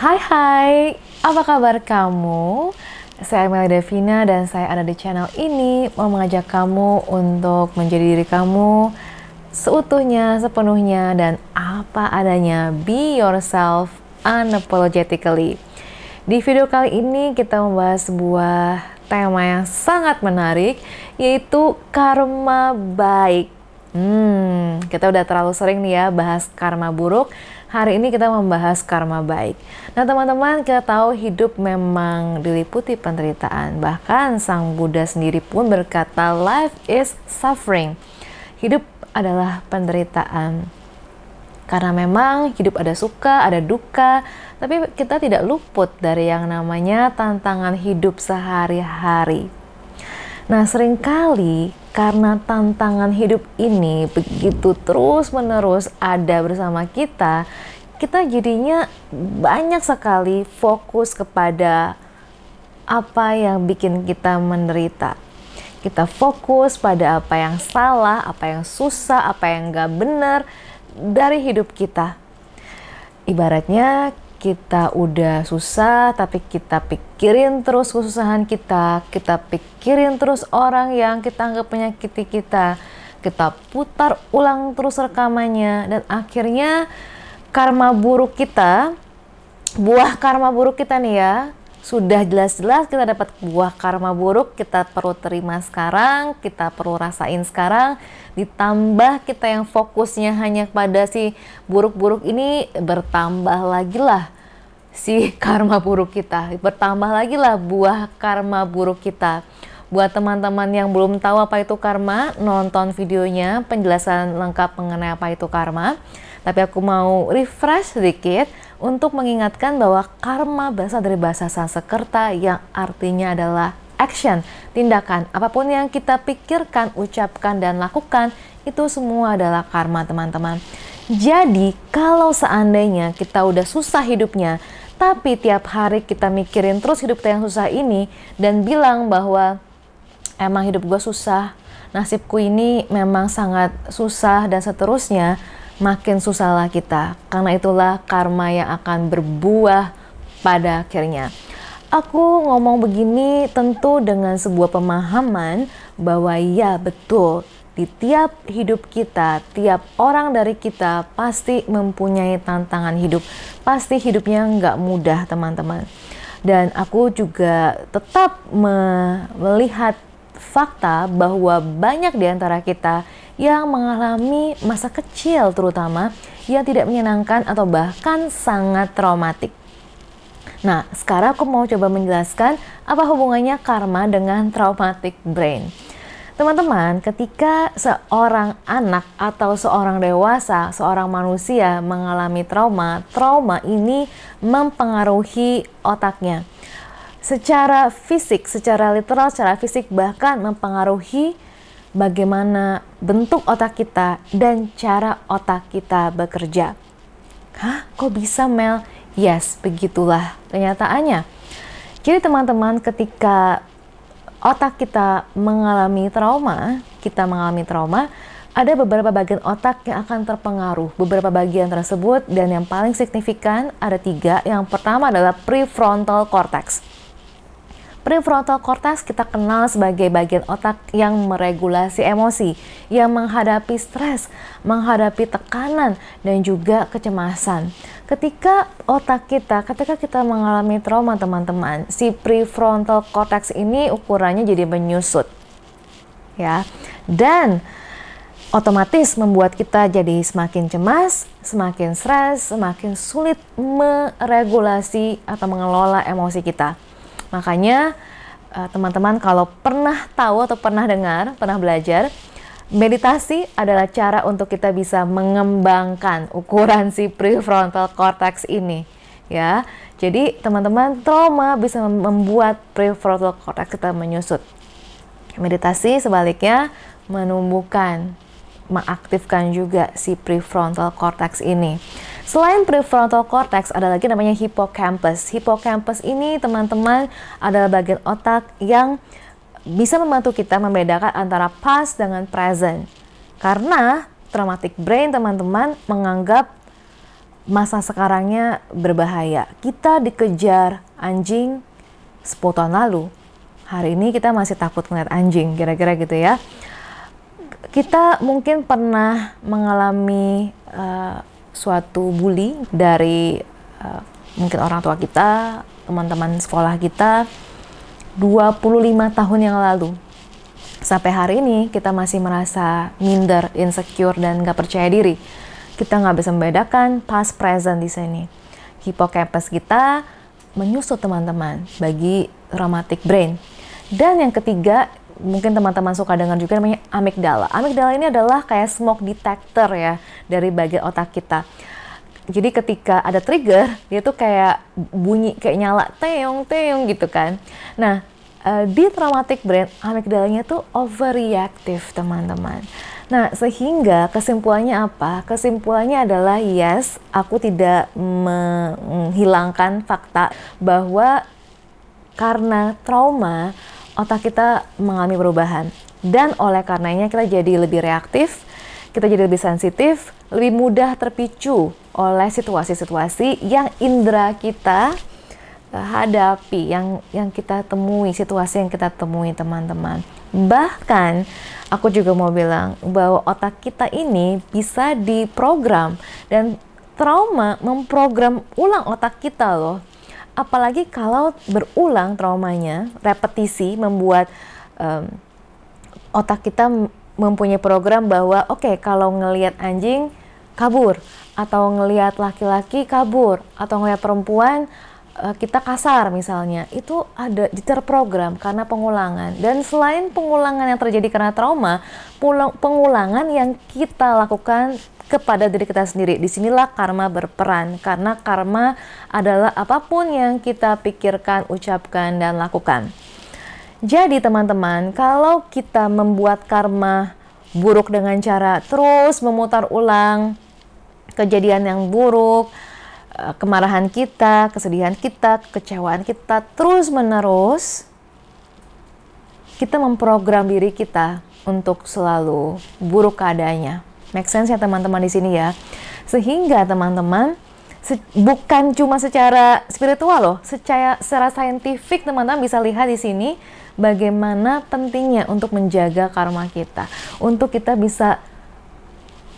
Hai hai, apa kabar kamu? Saya Mel Devina dan saya ada di channel ini mau mengajak kamu untuk menjadi diri kamu seutuhnya, sepenuhnya, dan apa adanya. Be yourself unapologetically. Di video kali ini kita membahas sebuah tema yang sangat menarik yaitu karma baik. Hmm, kita udah terlalu sering nih ya bahas karma buruk, Hari ini kita membahas karma baik. Nah, teman-teman, kita tahu hidup memang diliputi penderitaan. Bahkan Sang Buddha sendiri pun berkata, "Life is suffering." Hidup adalah penderitaan. Karena memang hidup ada suka, ada duka, tapi kita tidak luput dari yang namanya tantangan hidup sehari-hari. Nah, seringkali karena tantangan hidup ini begitu terus-menerus ada bersama kita, kita jadinya banyak sekali fokus kepada apa yang bikin kita menderita. Kita fokus pada apa yang salah, apa yang susah, apa yang gak benar dari hidup kita. Ibaratnya kita udah susah tapi kita pikirin terus kesusahan kita, kita pikirin terus orang yang kita anggap menyakiti kita, kita putar ulang terus rekamannya dan akhirnya karma buruk kita, buah karma buruk kita nih ya, sudah jelas-jelas kita dapat buah karma buruk, kita perlu terima sekarang, kita perlu rasain sekarang, ditambah kita yang fokusnya hanya pada si buruk-buruk ini bertambah lagi lah si karma buruk kita, bertambah lagi lah buah karma buruk kita. Buat teman-teman yang belum tahu apa itu karma, nonton videonya penjelasan lengkap mengenai apa itu karma. Tapi aku mau refresh sedikit untuk mengingatkan bahwa karma berasal dari bahasa Sanskerta yang artinya adalah action, tindakan. Apapun yang kita pikirkan, ucapkan, dan lakukan, itu semua adalah karma, teman-teman. Jadi, kalau seandainya kita udah susah hidupnya, tapi tiap hari kita mikirin terus hidup kita yang susah ini, dan bilang bahwa emang hidup gue susah, nasibku ini memang sangat susah, dan seterusnya, makin susahlah kita. Karena itulah karma yang akan berbuah pada akhirnya. Aku ngomong begini tentu dengan sebuah pemahaman bahwa ya betul di tiap hidup kita, tiap orang dari kita pasti mempunyai tantangan hidup. Pasti hidupnya nggak mudah teman-teman. Dan aku juga tetap melihat fakta bahwa banyak di antara kita yang mengalami masa kecil terutama yang tidak menyenangkan atau bahkan sangat traumatik. Nah, sekarang aku mau coba menjelaskan apa hubungannya karma dengan traumatic brain. Teman-teman, ketika seorang anak atau seorang dewasa, seorang manusia mengalami trauma, trauma ini mempengaruhi otaknya. Secara fisik, secara literal, secara fisik bahkan mempengaruhi bagaimana bentuk otak kita dan cara otak kita bekerja. Hah, kok bisa Mel? Yes, begitulah kenyataannya. Jadi teman-teman ketika otak kita mengalami trauma, kita mengalami trauma, ada beberapa bagian otak yang akan terpengaruh. Beberapa bagian tersebut dan yang paling signifikan ada tiga. Yang pertama adalah prefrontal cortex. Prefrontal cortex kita kenal sebagai bagian otak yang meregulasi emosi, yang menghadapi stres, menghadapi tekanan, dan juga kecemasan. Ketika otak kita, ketika kita mengalami trauma teman-teman, si prefrontal cortex ini ukurannya jadi menyusut. Ya. Dan otomatis membuat kita jadi semakin cemas, semakin stres, semakin sulit meregulasi atau mengelola emosi kita. Makanya eh, teman-teman kalau pernah tahu atau pernah dengar, pernah belajar, meditasi adalah cara untuk kita bisa mengembangkan ukuran si prefrontal cortex ini ya. Jadi teman-teman trauma bisa membuat prefrontal cortex kita menyusut. Meditasi sebaliknya menumbuhkan, mengaktifkan juga si prefrontal cortex ini. Selain prefrontal cortex, ada lagi namanya hippocampus. Hippocampus ini teman-teman adalah bagian otak yang bisa membantu kita membedakan antara past dengan present. Karena traumatic brain teman-teman menganggap masa sekarangnya berbahaya. Kita dikejar anjing 10 lalu. Hari ini kita masih takut melihat anjing, kira-kira gitu ya. Kita mungkin pernah mengalami uh, suatu bully dari uh, mungkin orang tua kita, teman-teman sekolah kita 25 tahun yang lalu. Sampai hari ini kita masih merasa minder, insecure, dan nggak percaya diri. Kita nggak bisa membedakan past present di sini. Hippocampus kita menyusut teman-teman bagi traumatic brain. Dan yang ketiga mungkin teman-teman suka dengar juga namanya amigdala. Amigdala ini adalah kayak smoke detector ya dari bagian otak kita. Jadi ketika ada trigger, dia tuh kayak bunyi kayak nyala teong teong gitu kan. Nah, eh, di traumatic brain amigdalanya tuh overreactive, teman-teman. Nah, sehingga kesimpulannya apa? Kesimpulannya adalah yes, aku tidak menghilangkan fakta bahwa karena trauma otak kita mengalami perubahan. Dan oleh karenanya kita jadi lebih reaktif, kita jadi lebih sensitif, lebih mudah terpicu oleh situasi-situasi yang indera kita eh, hadapi, yang yang kita temui, situasi yang kita temui teman-teman. Bahkan aku juga mau bilang bahwa otak kita ini bisa diprogram dan trauma memprogram ulang otak kita loh Apalagi kalau berulang traumanya, repetisi membuat um, otak kita mempunyai program bahwa oke okay, kalau ngelihat anjing kabur atau ngelihat laki-laki kabur atau ngelihat perempuan Eh, kita kasar misalnya itu ada terprogram karena pengulangan dan selain pengulangan yang terjadi karena trauma pengulangan yang kita lakukan kepada diri kita sendiri. Disinilah karma berperan, karena karma adalah apapun yang kita pikirkan, ucapkan, dan lakukan. Jadi teman-teman, kalau kita membuat karma buruk dengan cara terus memutar ulang kejadian yang buruk, Eh, kemarahan kita, kesedihan kita, kecewaan kita terus-menerus kita memprogram diri kita untuk selalu buruk keadaannya. Make sense ya teman-teman di sini ya. Sehingga teman-teman se bukan cuma secara spiritual loh, secara secara saintifik teman-teman bisa lihat di sini bagaimana pentingnya untuk menjaga karma kita, untuk kita bisa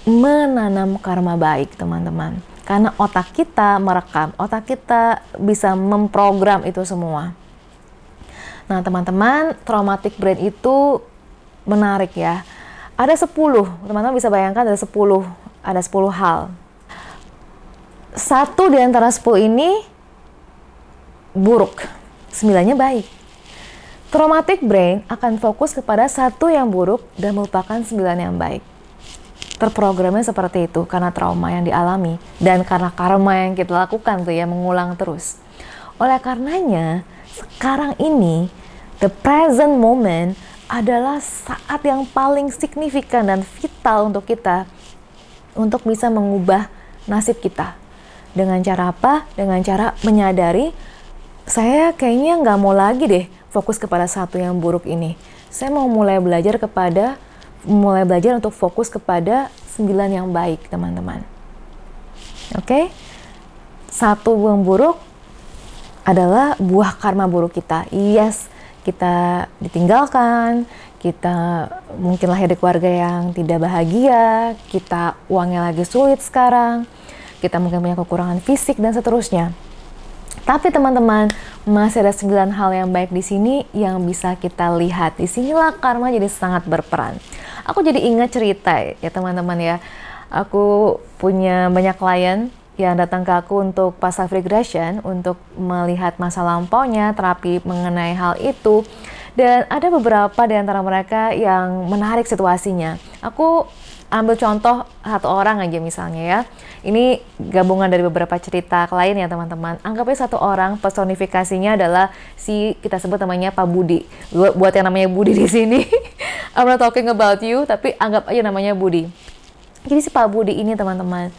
menanam karma baik, teman-teman. Karena otak kita merekam, otak kita bisa memprogram itu semua. Nah, teman-teman, traumatic brain itu menarik ya. Ada 10, teman-teman bisa bayangkan ada 10, ada 10 hal. Satu di antara 10 ini buruk, sembilannya baik. Traumatic brain akan fokus kepada satu yang buruk dan melupakan sembilan yang baik terprogramnya seperti itu karena trauma yang dialami dan karena karma yang kita lakukan tuh ya mengulang terus. Oleh karenanya sekarang ini the present moment adalah saat yang paling signifikan dan vital untuk kita untuk bisa mengubah nasib kita. Dengan cara apa? Dengan cara menyadari saya kayaknya nggak mau lagi deh fokus kepada satu yang buruk ini. Saya mau mulai belajar kepada mulai belajar untuk fokus kepada sembilan yang baik, teman-teman. Oke, okay? satu yang buruk adalah buah karma buruk kita. Yes, kita ditinggalkan, kita mungkin lahir di keluarga yang tidak bahagia, kita uangnya lagi sulit sekarang, kita mungkin punya kekurangan fisik dan seterusnya. Tapi teman-teman, masih ada sembilan hal yang baik di sini yang bisa kita lihat. Di sinilah karma jadi sangat berperan. Aku jadi ingat cerita ya teman-teman ya. Aku punya banyak klien yang datang ke aku untuk past regression untuk melihat masa lampaunya, terapi mengenai hal itu. Dan ada beberapa di antara mereka yang menarik situasinya. Aku ambil contoh satu orang aja misalnya ya. Ini gabungan dari beberapa cerita klien ya teman-teman. Anggapnya satu orang personifikasinya adalah si kita sebut namanya Pak Budi. Buat yang namanya Budi di sini I'm not talking about you, tapi anggap aja namanya Budi. Jadi si Pak Budi ini teman-teman,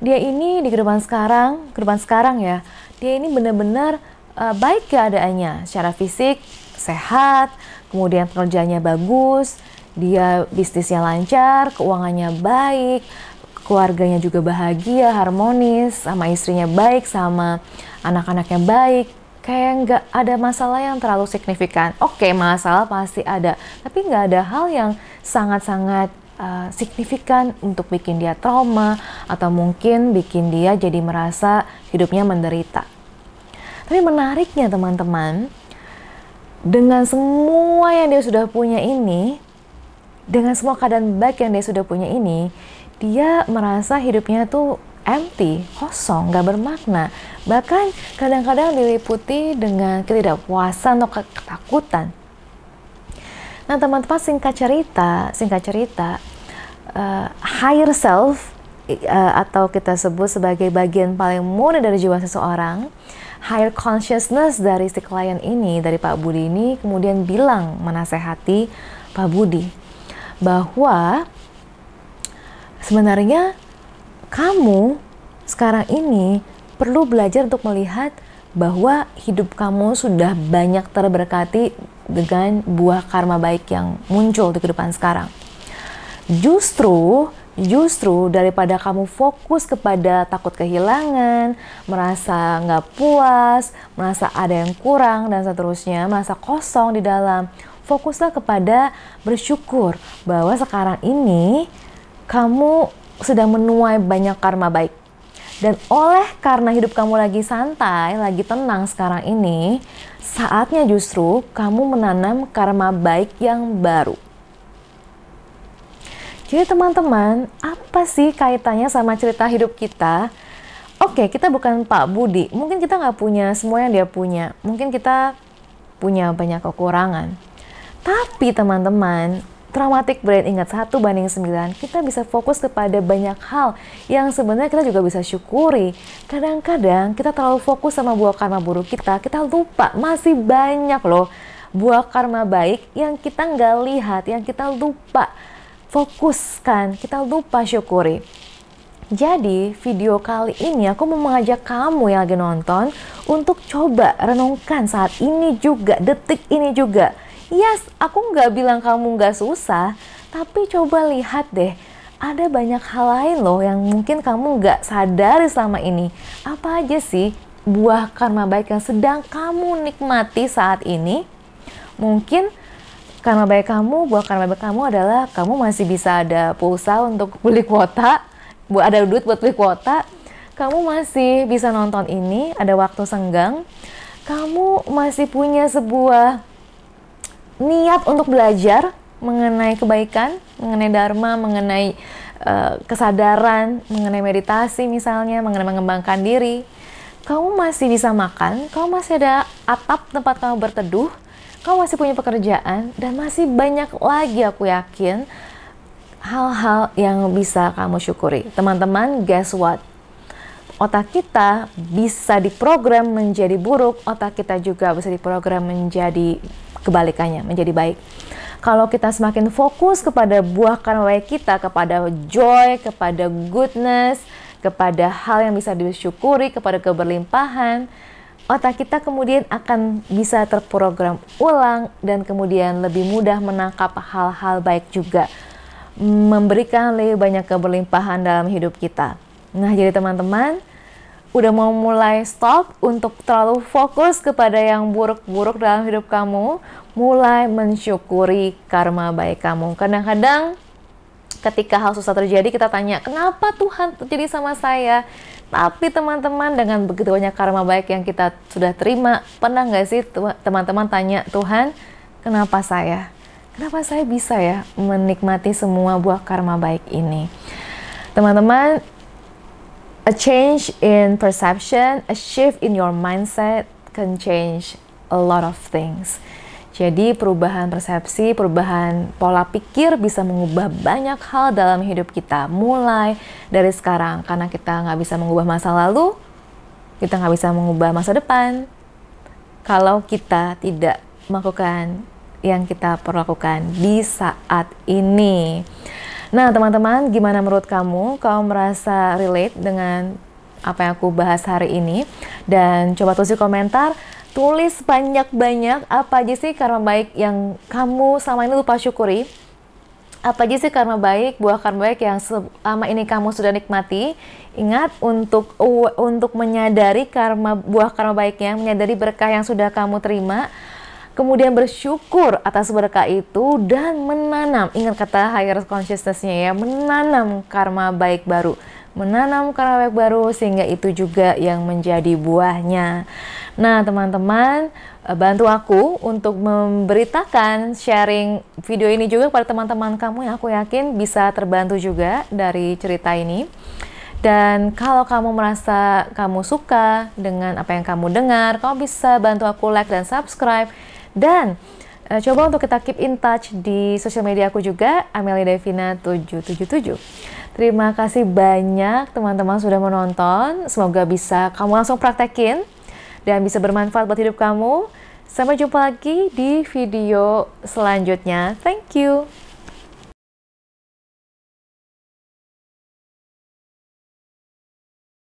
dia ini di kehidupan sekarang, kehidupan sekarang ya, dia ini benar-benar uh, baik keadaannya, secara fisik sehat, kemudian pekerjaannya bagus, dia bisnisnya lancar, keuangannya baik, keluarganya juga bahagia, harmonis, sama istrinya baik, sama anak-anaknya baik, kayak nggak ada masalah yang terlalu signifikan. Oke, okay, masalah pasti ada, tapi nggak ada hal yang sangat-sangat uh, signifikan untuk bikin dia trauma atau mungkin bikin dia jadi merasa hidupnya menderita. Tapi menariknya teman-teman, dengan semua yang dia sudah punya ini, dengan semua keadaan baik yang dia sudah punya ini, dia merasa hidupnya tuh empty, kosong, gak bermakna. Bahkan kadang-kadang diliputi dengan ketidakpuasan atau ketakutan. Nah teman-teman singkat cerita, singkat cerita, uh, higher self uh, atau kita sebut sebagai bagian paling murni dari jiwa seseorang, higher consciousness dari si klien ini, dari Pak Budi ini kemudian bilang menasehati Pak Budi bahwa sebenarnya kamu sekarang ini perlu belajar untuk melihat bahwa hidup kamu sudah banyak terberkati dengan buah karma baik yang muncul di kehidupan sekarang. Justru, justru daripada kamu fokus kepada takut kehilangan, merasa nggak puas, merasa ada yang kurang dan seterusnya, merasa kosong di dalam, fokuslah kepada bersyukur bahwa sekarang ini kamu sudah menuai banyak karma baik. Dan oleh karena hidup kamu lagi santai, lagi tenang sekarang ini, saatnya justru kamu menanam karma baik yang baru. Jadi teman-teman, apa sih kaitannya sama cerita hidup kita? Oke, kita bukan Pak Budi. Mungkin kita nggak punya semua yang dia punya. Mungkin kita punya banyak kekurangan. Tapi teman-teman, Traumatik, brain. Ingat, satu banding 9, kita bisa fokus kepada banyak hal yang sebenarnya kita juga bisa syukuri. Kadang-kadang kita terlalu fokus sama buah karma buruk kita, kita lupa masih banyak loh buah karma baik yang kita nggak lihat, yang kita lupa fokuskan, kita lupa syukuri. Jadi, video kali ini aku mau mengajak kamu yang lagi nonton untuk coba renungkan saat ini juga, detik ini juga Yes, aku nggak bilang kamu nggak susah, tapi coba lihat deh, ada banyak hal lain loh yang mungkin kamu nggak sadari selama ini. Apa aja sih buah karma baik yang sedang kamu nikmati saat ini? Mungkin karma baik kamu, buah karma baik kamu adalah kamu masih bisa ada pulsa untuk beli kuota, ada duit buat beli kuota, kamu masih bisa nonton ini, ada waktu senggang, kamu masih punya sebuah niat untuk belajar mengenai kebaikan, mengenai dharma, mengenai uh, kesadaran, mengenai meditasi misalnya, mengenai mengembangkan diri, kamu masih bisa makan, kamu masih ada atap tempat kamu berteduh, kamu masih punya pekerjaan, dan masih banyak lagi aku yakin hal-hal yang bisa kamu syukuri. Teman-teman, guess what? otak kita bisa diprogram menjadi buruk, otak kita juga bisa diprogram menjadi kebalikannya menjadi baik. Kalau kita semakin fokus kepada buah baik kita kepada joy, kepada goodness, kepada hal yang bisa disyukuri, kepada keberlimpahan, otak kita kemudian akan bisa terprogram ulang dan kemudian lebih mudah menangkap hal-hal baik juga memberikan lebih banyak keberlimpahan dalam hidup kita. Nah, jadi teman-teman, udah mau mulai stop untuk terlalu fokus kepada yang buruk-buruk dalam hidup kamu, mulai mensyukuri karma baik kamu. Kadang-kadang ketika hal susah terjadi kita tanya, "Kenapa Tuhan terjadi sama saya?" Tapi teman-teman dengan begitu banyak karma baik yang kita sudah terima, pernah nggak sih teman-teman tanya, "Tuhan, kenapa saya?" Kenapa saya bisa ya menikmati semua buah karma baik ini? Teman-teman, a change in perception, a shift in your mindset can change a lot of things. Jadi perubahan persepsi, perubahan pola pikir bisa mengubah banyak hal dalam hidup kita. Mulai dari sekarang, karena kita nggak bisa mengubah masa lalu, kita nggak bisa mengubah masa depan. Kalau kita tidak melakukan yang kita perlakukan di saat ini. Nah, teman-teman, gimana menurut kamu? kau merasa relate dengan apa yang aku bahas hari ini? Dan coba tulis di komentar, tulis banyak-banyak apa aja sih karma baik yang kamu sama ini lupa syukuri apa aja sih karma baik, buah karma baik yang selama ini kamu sudah nikmati. Ingat untuk untuk menyadari karma buah karma baiknya, menyadari berkah yang sudah kamu terima, kemudian bersyukur atas berkah itu dan menanam ingat kata higher consciousness ya menanam karma baik baru menanam karma baik baru sehingga itu juga yang menjadi buahnya nah teman-teman eh, bantu aku untuk memberitakan sharing video ini juga pada teman-teman kamu yang aku yakin bisa terbantu juga dari cerita ini dan kalau kamu merasa kamu suka dengan apa yang kamu dengar, kamu bisa bantu aku like dan subscribe dan uh, coba untuk kita keep in touch di sosial media aku juga, Amelia Devina 777. Terima kasih banyak teman-teman sudah menonton. Semoga bisa kamu langsung praktekin dan bisa bermanfaat buat hidup kamu. Sampai jumpa lagi di video selanjutnya. Thank you.